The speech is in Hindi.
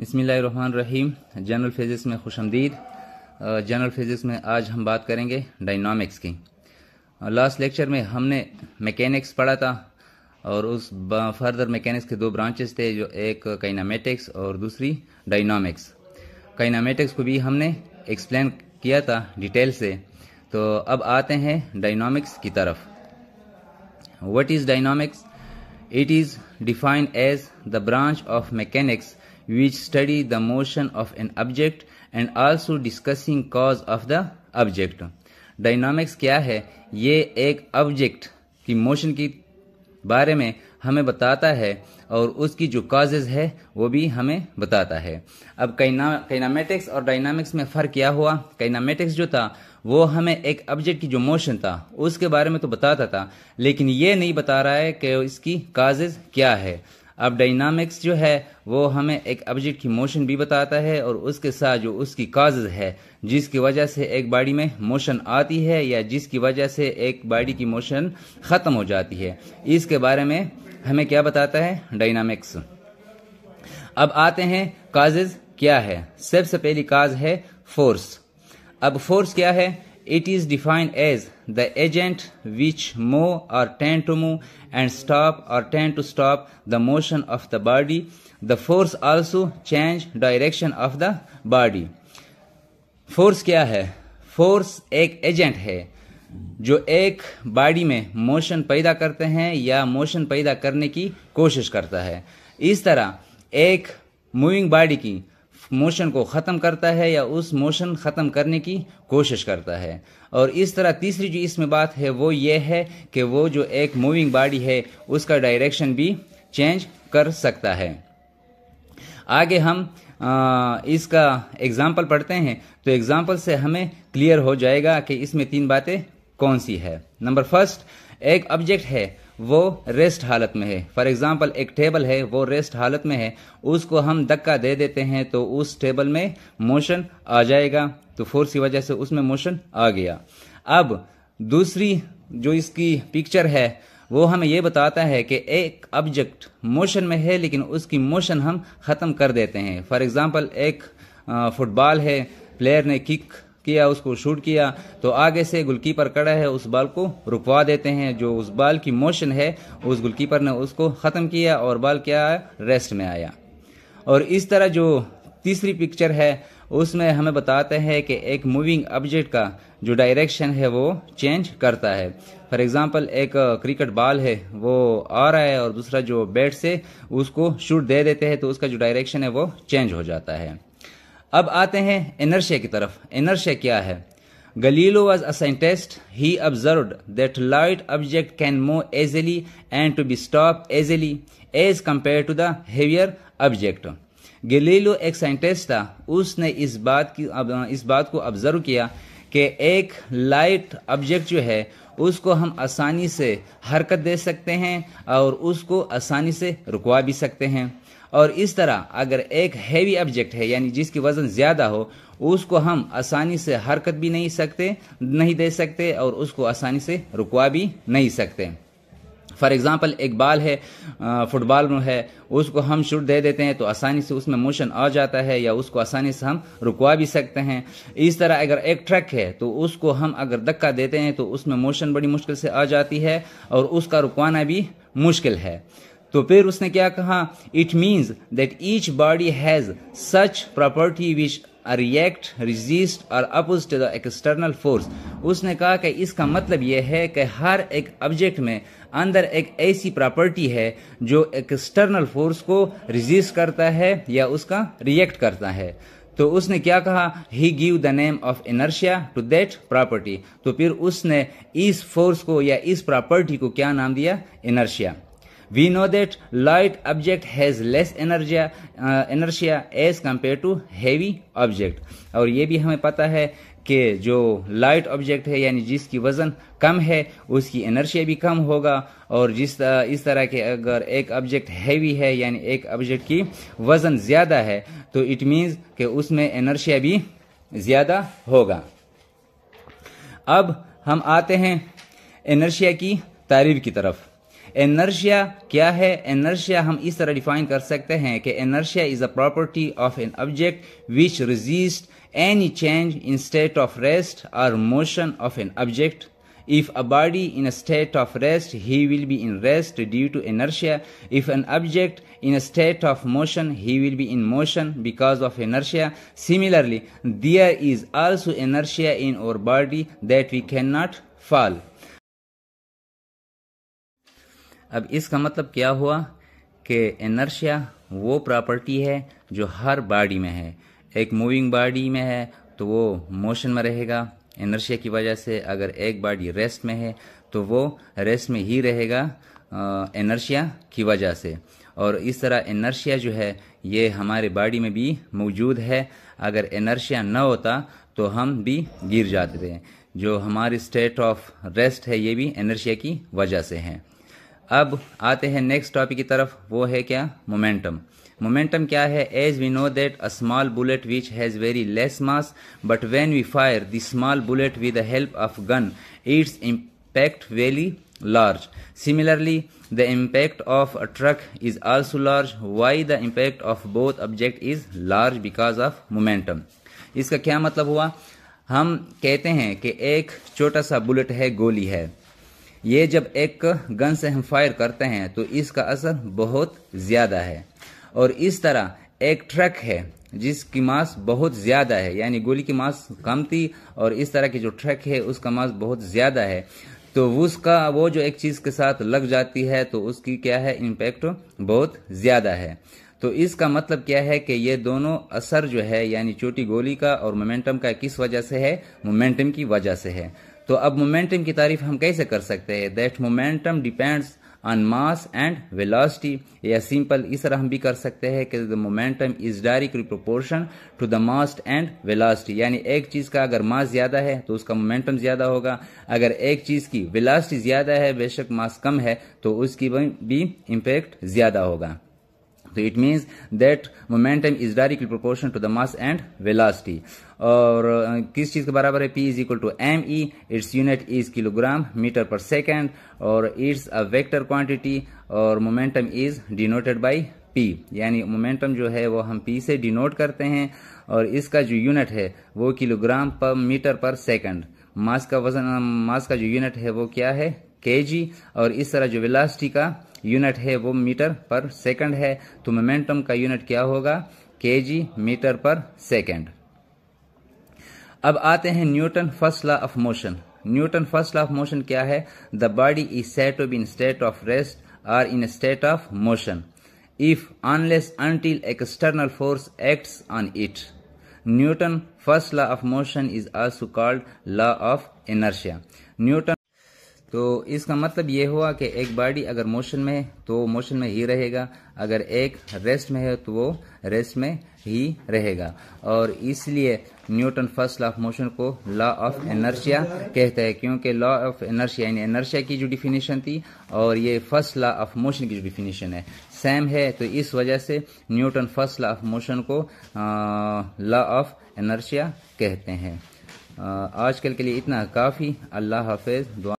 रहीम जनरल फिज़िक्स में खुश आमदीद जनरल फिज़िक्स में आज हम बात करेंगे डायनामिक्स की लास्ट लेक्चर में हमने मैकेनिक्स पढ़ा था और उस फर्दर मैकेनिक्स के दो ब्रांचेस थे जो एक काइनामेटिक्स और दूसरी डायनामिक्स काइनामेटिक्स को भी हमने एक्सप्लेन किया था डिटेल से तो अब आते हैं डायनामिक्स की तरफ what is dynamics it is defined as the branch of mechanics which study the motion of an object and also discussing cause of the object dynamics क्या है ये एक ऑब्जेक्ट की मोशन की बारे में हमें बताता है और उसकी जो काजेज है वो भी हमें बताता है अब कैना कैनामेटिक्स और डायनामिक्स में फ़र्क क्या हुआ कैनामेटिक्स जो था वो हमें एक ऑब्जेक्ट की जो मोशन था उसके बारे में तो बताता था लेकिन ये नहीं बता रहा है कि इसकी काजेज क्या है अब डायनामिक्स जो है वो हमें एक ऑब्जेक्ट की मोशन भी बताता है और उसके साथ जो उसकी काजेज है जिसकी वजह से एक बॉडी में मोशन आती है या जिसकी वजह से एक बॉडी की मोशन ख़त्म हो जाती है इसके बारे में हमें क्या बताता है डायनामिक्स अब आते हैं काजेज क्या है सबसे पहली काज है फोर्स अब फोर्स क्या है it is defined as the agent which move or tend to move and stop or tend to stop the motion of the body the force also change direction of the body force kya hai force ek agent hai जो एक बॉडी में मोशन पैदा करते हैं या मोशन पैदा करने की कोशिश करता है इस तरह एक मूविंग बॉडी की मोशन को ख़त्म करता है या उस मोशन ख़त्म करने की कोशिश करता है और इस तरह तीसरी जो इसमें बात है वो ये है कि वो जो एक मूविंग बॉडी है उसका डायरेक्शन भी चेंज कर सकता है आगे हम आ, इसका एग्ज़ाम्पल पढ़ते हैं तो एग्ज़ाम्पल से हमें क्लियर हो जाएगा कि इसमें तीन बातें कौन सी है नंबर फर्स्ट एक ऑब्जेक्ट है वो रेस्ट हालत में है फॉर एग्जाम्पल एक टेबल है वो रेस्ट हालत में है उसको हम धक्का दे देते हैं तो उस टेबल में मोशन आ जाएगा तो फोर्स की वजह से उसमें मोशन आ गया अब दूसरी जो इसकी पिक्चर है वो हमें ये बताता है कि एक ऑब्जेक्ट मोशन में है लेकिन उसकी मोशन हम ख़त्म कर देते हैं फॉर एग्ज़ाम्पल एक फुटबॉल है प्लेयर ने किक किया उसको शूट किया तो आगे से गुलकीपर कड़ा है उस बॉल को रुकवा देते हैं जो उस बॉल की मोशन है उस गुलकीपर ने उसको ख़त्म किया और बॉल क्या रेस्ट में आया और इस तरह जो तीसरी पिक्चर है उसमें हमें बताते हैं कि एक मूविंग ऑब्जेक्ट का जो डायरेक्शन है वो चेंज करता है फॉर एग्जांपल एक क्रिकेट बॉल है वो आ रहा है और दूसरा जो बैट से उसको शूट दे देते हैं तो उसका जो डायरेक्शन है वो चेंज हो जाता है अब आते हैं इनर्शिया की तरफ इनर्शिया क्या है Galileo was a scientist he observe that light object can move easily and to be stop easily as compare to the heavier object Galileo एक साइंटिस्ट था उसने इस बात की इस बात को ऑब्जर्व किया कि एक लाइट ऑब्जेक्ट जो है उसको हम आसानी से हरकत दे सकते हैं और उसको आसानी से रुकवा भी सकते हैं और इस तरह अगर एक हैवी ऑब्जेक्ट है यानी जिसकी वजन ज़्यादा हो उसको हम आसानी से हरकत भी नहीं सकते नहीं दे सकते और उसको आसानी से रुकवा भी नहीं सकते फॉर एग्ज़ाम्पल एक बाल है फुटबॉल है उसको हम शूट दे देते हैं तो आसानी से उसमें मोशन आ जाता है या उसको आसानी से हम रुकवा भी सकते हैं इस तरह अगर एक ट्रक है तो उसको हम अगर धक्का देते हैं तो उसमें मोशन बड़ी मुश्किल से आ जाती है और उसका रुकवाना भी मुश्किल है तो फिर उसने क्या कहा it means that each body has such property which react resist और oppose to the external force उसने कहा कि इसका मतलब यह है कि हर एक ऑब्जेक्ट में अंदर एक ऐसी प्रॉपर्टी है जो एक्सटर्नल फोर्स को रिजिस्ट करता है या उसका रिएक्ट करता है तो उसने क्या कहा he give the name of inertia to that property तो फिर उसने इस फोर्स को या इस प्रॉपर्टी को क्या नाम दिया inertia we know that light object has less inertia inertia as compare to heavy object और ये भी हमें पता है कि जो लाइट ऑब्जेक्ट है यानी जिसकी वजन कम है उसकी एनर्जी भी कम होगा और जिस तरह uh, इस तरह के अगर एक ऑब्जेक्ट हैवी है यानी एक ऑब्जेक्ट की वजन ज़्यादा है तो इट मीन्स कि उसमें एनर्जी भी ज़्यादा होगा अब हम आते हैं एनर्शिया की तारीफ की तरफ एनर्जिया क्या है एनर्जिया हम इस तरह डिफाइन कर सकते हैं कि inertia is a property of an object which resist any change in state of rest और motion of an object If a body in a state of rest, he will be in rest due to inertia. If an object in a state of motion, he will be in motion because of inertia. Similarly, there is also inertia in our body that we cannot fall. अब इसका मतलब क्या हुआ कि एनर्शिया वो प्रॉपर्टी है जो हर बॉडी में है एक मूविंग बॉडी में है तो वो मोशन में रहेगा एनर्शिया की वजह से अगर एक बॉडी रेस्ट में है तो वो रेस्ट में ही रहेगा एनर्शिया की वजह से और इस तरह एनर्शिया जो है ये हमारे बॉडी में भी मौजूद है अगर एनर्शिया न होता तो हम भी गिर जाते थे जो हमारी स्टेट ऑफ रेस्ट है ये भी एनर्शिया की वजह से है अब आते हैं नेक्स्ट टॉपिक की तरफ वो है क्या मोमेंटम मोमेंटम क्या है as we know that a small bullet which has very less mass but when we fire the small bullet with the help of gun its impact very large similarly the impact of a truck is also large why the impact of both object is large because of momentum इसका क्या मतलब हुआ हम कहते हैं कि एक छोटा सा बुलेट है गोली है ये जब एक गन से हम फायर करते हैं तो इसका असर बहुत ज़्यादा है और इस तरह एक ट्रक है जिसकी मास बहुत ज़्यादा है यानी गोली की मास कम थी और इस तरह की जो ट्रक है उसका मास बहुत ज़्यादा है तो उसका वो जो एक चीज़ के साथ लग जाती है तो उसकी क्या है इम्पेक्ट बहुत ज़्यादा है तो इसका मतलब क्या है कि ये दोनों असर जो है यानी चोटी गोली का और मोमेंटम का किस वजह से है मोमेंटम की वजह से है तो अब मोमेंटम की तारीफ हम कैसे कर सकते हैं that momentum depends on mass and velocity या सिंपल इस तरह हम भी कर सकते हैं कि the momentum is directly proportion to the mass and velocity यानी एक चीज़ का अगर मास ज़्यादा है तो उसका मोमेंटम ज़्यादा होगा अगर एक चीज़ की वेलोसिटी ज़्यादा है बेशक मास कम है तो उसकी भी इम्पेक्ट ज़्यादा होगा तो it means that momentum is directly proportion to the mass and velocity और किस चीज़ के बराबर है P is equal to M E its unit is kilogram metre per second और इट्स अ वेक्टर क्वांटिटी और momentum is denoted by P यानी मोमेंटम जो है वो हम पी से डिनोट करते हैं और इसका जो यूनिट है वो किलोग्राम पर मीटर पर सेकेंड मास का वजन मास का जो यूनिट है वो क्या है के और इस तरह जो वेलासिटी का यूनिट है वो मीटर पर सेकंड है तो मोमेंटम का यूनिट क्या होगा केजी मीटर पर सेकंड अब आते हैं Newton first law of motion Newton first law of motion क्या है the body is set to be in state of rest or in state of motion if unless until external force acts on it Newton first law of motion is also called law of inertia Newton तो इसका मतलब ये हुआ कि एक बॉडी अगर मोशन में है तो मोशन में ही रहेगा अगर एक रेस्ट में है तो वो रेस्ट में ही रहेगा और इसलिए Newton first law of motion को लॉ ऑफ एनर्शिया कहता है क्योंकि लॉ ऑफ एनर्शिया यानी एनर्शिया की जो डिफिनीशन थी और ये फर्स्ट लॉ ऑफ मोशन की जो डिफिनीशन है सेम है तो इस वजह से Newton first law of motion को लॉ ऑफ एनर्शिया कहते हैं आजकल के लिए इतना काफ़ी अल्लाह हाफिज़ दुआ